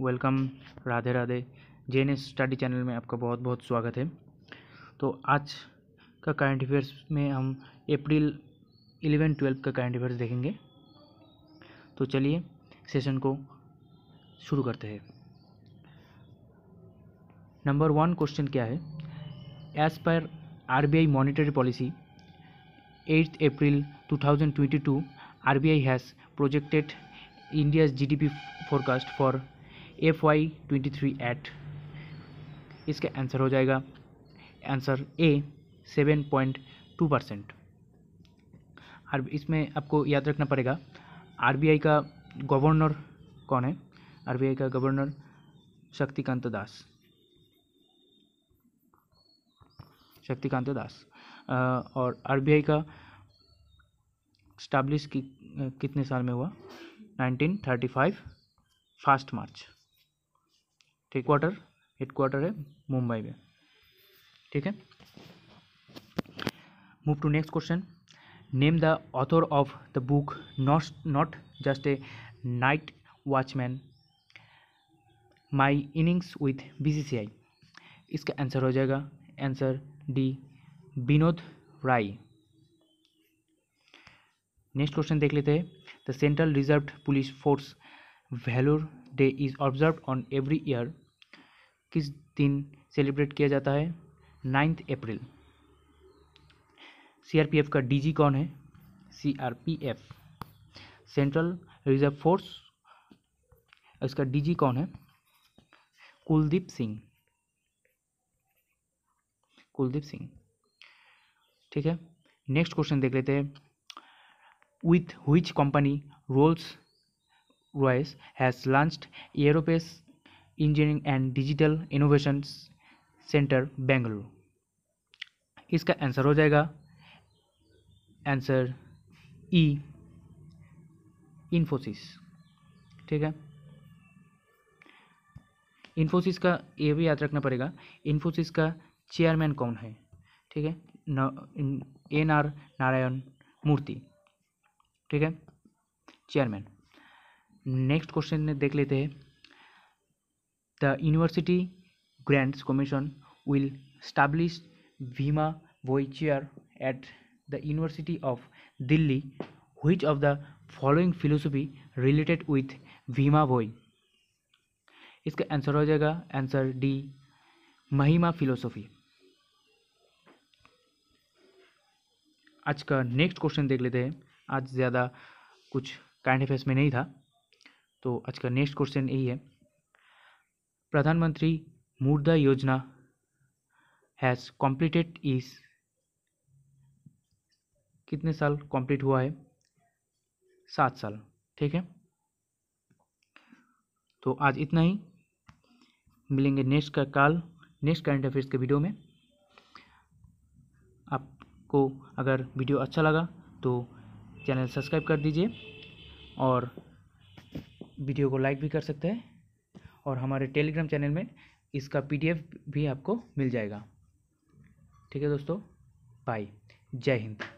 Welcome Radhe Radhe J N study channel में आपका बहुत बहुत स्वागत है तो आज का करंट अफेयर्स में हम अप्रैल इलेवन ट्वेल्व का करंट अफेयर्स देखेंगे तो चलिए सेशन को शुरू करते हैं नंबर वन क्वेश्चन क्या है एज पर RBI monetary policy B I 2022, projected India's G D P forecast for F Y twenty three at इसका आंसर हो जाएगा answer A seven point two percent आर इसमें आपको याद रखना पड़ेगा आरबीआई का गवर्नर कौन है आरबीआई का गवर्नर शक्तिकांत दास शक्तिकांत दास और आरबीआई का स्टैब्लिश कि, कितने साल में हुआ 1935 first March quarter head quarter है मुंबई में ठीक है move to next question name the author of the book not not just a night watchman my innings with BCCI इसका आंसर हो जाएगा answer D Vinod Rai next question देख लेते हैं the central reserve police force valour day is observe on every year किस दिन celebrate किया जाता है नाइन्थ अप्रैल सीआरपीएफ का डीजी कौन है सीआरपीएफ सेंट्रल रिजर्व फोर्स इसका डीजी कौन है कुलदीप सिंह कुलदीप सिंह ठीक है नेक्स्ट क्वेश्चन देख लेते हैं with which company Rolls Royce has launched aerospace engineering and digital innovation centre Bengaluru इसका आंसर हो जाएगा आंसर ई इन्फोसिस ठीक है इन्फोसिस का ये भी याद रखना पड़ेगा इन्फोसिस का चेयरमैन कौन है ठीक है एन आर नारायण मूर्ति ठीक है चेयरमैन नेक्स्ट क्वेश्चन देख लेते हैं The University Grants Commission will establish Bhima boy Chair at the University of Delhi. Which of the following philosophy related with Bhima भोई इसका आंसर हो जाएगा आंसर डी महिमा फिलोसॉफी आज का नेक्स्ट क्वेश्चन देख लेते हैं आज ज़्यादा कुछ काइंड अफेयर्स में नहीं था तो आज का नेक्स्ट क्वेश्चन यही है प्रधानमंत्री Murda Yojana हैज़ कॉम्प्लीटेड इस कितने साल कंप्लीट हुआ है सात साल ठीक है तो आज इतना ही मिलेंगे नेक्स्ट का काल नेक्स्ट करंट अफेयर्स के वीडियो में आपको अगर वीडियो अच्छा लगा तो चैनल सब्सक्राइब कर दीजिए और वीडियो को लाइक भी कर सकते हैं और हमारे टेलीग्राम चैनल में इसका पीडीएफ भी आपको मिल जाएगा ठीक है दोस्तों बाय जय हिंद